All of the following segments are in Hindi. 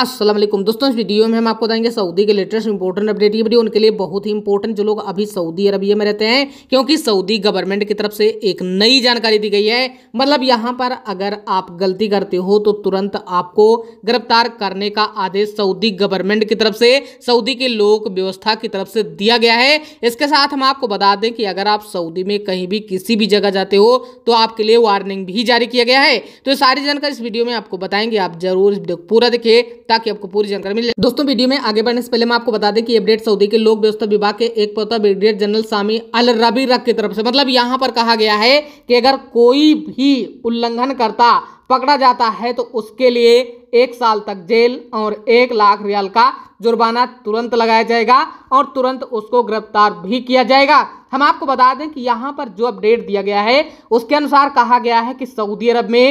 असलम दोस्तों इस वीडियो में हम आपको बताएंगे सऊदी के लेटेस्ट इंपॉर्टेंट अपडेट ये वीडियो उनके लिए बहुत ही इंपॉर्टेंट जो लोग अभी सऊदी अरबिया में रहते हैं क्योंकि सऊदी गवर्नमेंट की तरफ से एक नई जानकारी दी गई है मतलब यहाँ पर अगर आप गलती करते हो तो तुरंत आपको गिरफ्तार करने का आदेश सऊदी गवर्नमेंट की तरफ से सऊदी के लोक व्यवस्था की तरफ से दिया गया है इसके साथ हम आपको बता दें कि अगर आप सऊदी में कहीं भी किसी भी जगह जाते हो तो आपके लिए वार्निंग भी जारी किया गया है तो सारी जानकारी इस वीडियो में आपको बताएंगे आप जरूर इस वीडियो पूरा देखिए ताकि आपको पूरी जानकारी मिले दोस्तों वीडियो में आगे बढ़ने से पहले मैं आपको बता दें कि अपडेट सऊदी के लोक व्यवस्था विभाग के एक पौता ब्रिगेडियर जनरल सामी अल रबी रख की तरफ से मतलब यहाँ पर कहा गया है कि अगर कोई भी उल्लंघन करता पकड़ा जाता है तो उसके लिए एक साल तक जेल और एक लाख रियाल का जुर्माना तुरंत लगाया जाएगा और तुरंत उसको गिरफ्तार भी किया जाएगा हम आपको बता दें कि यहाँ पर जो अपडेट दिया गया है उसके अनुसार कहा गया है कि सऊदी अरब में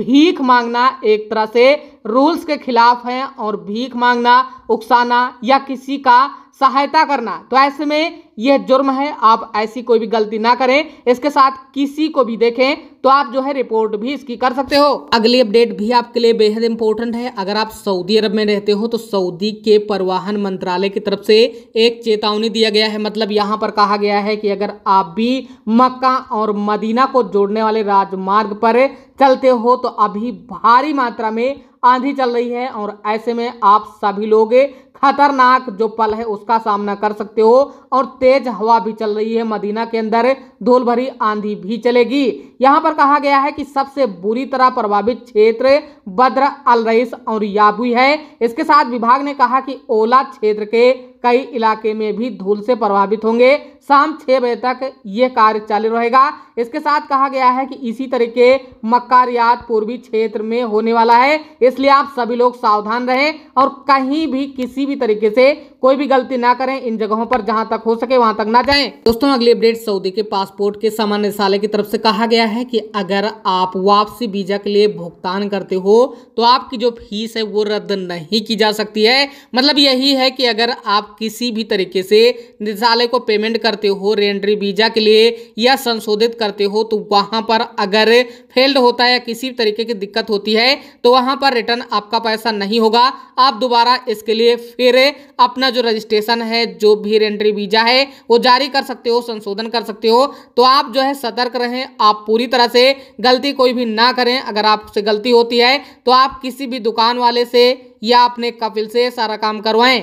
भीख मांगना एक तरह से रूल्स के खिलाफ हैं और भीख मांगना उकसाना या किसी का सहायता करना तो ऐसे में यह जुर्म है आप ऐसी कोई भी गलती ना करें इसके साथ किसी को भी देखें तो आप जो है रिपोर्ट भी इसकी कर सकते हो अगली अपडेट भी आपके लिए बेहद इंपॉर्टेंट है अगर आप सऊदी अरब में रहते हो तो सऊदी के परिवहन मंत्रालय की तरफ से एक चेतावनी दिया गया है मतलब यहाँ पर कहा गया है कि अगर आप भी मक्का और मदीना को जोड़ने वाले राजमार्ग पर चलते हो तो अभी भारी मात्रा में आंधी चल रही है और ऐसे में आप सभी लोग खतरनाक जो पल है उसका सामना कर सकते हो और तेज हवा भी चल रही है मदीना के अंदर धूल भरी आंधी भी चलेगी यहाँ पर कहा गया है कि सबसे बुरी तरह प्रभावित क्षेत्र बद्र अल रईस और याबुई है इसके साथ विभाग ने कहा कि ओला क्षेत्र के कई इलाके में भी धूल से प्रभावित होंगे शाम छह बजे तक यह कार्य चालू रहेगा इसके साथ कहा गया है कि इसी तरीके मक्का रियाद पूर्वी क्षेत्र में होने वाला है इसलिए आप सभी लोग सावधान रहें और कहीं भी किसी भी तरीके से कोई भी गलती ना करें इन जगहों पर जहां तक हो सके वहां तक ना जाएं दोस्तों अगली अपडेट सऊदी के पासपोर्ट के सामान्य निदेशालय की तरफ से कहा गया है कि अगर आप वापसी वीजा के लिए भुगतान करते हो तो आपकी जो फीस है वो रद्द नहीं की जा सकती है मतलब यही है कि अगर आप किसी भी तरीके से निदेशालय को पेमेंट करते हो रेंट्री वीजा के लिए या संशोधित करते हो तो वहाँ पर अगर फेल्ड होता है या किसी भी तरीके की दिक्कत होती है तो वहां पर रिटर्न आपका पैसा नहीं होगा आप दोबारा इसके लिए फिर अपना जो रजिस्ट्रेशन है जो भी रेंट्री वीजा है वो जारी कर सकते हो संशोधन कर सकते हो तो आप जो है सतर्क रहें आप पूरी तरह से गलती कोई भी ना करें अगर आपसे गलती होती है तो आप किसी भी दुकान वाले से या अपने कपिल से सारा काम करवाएं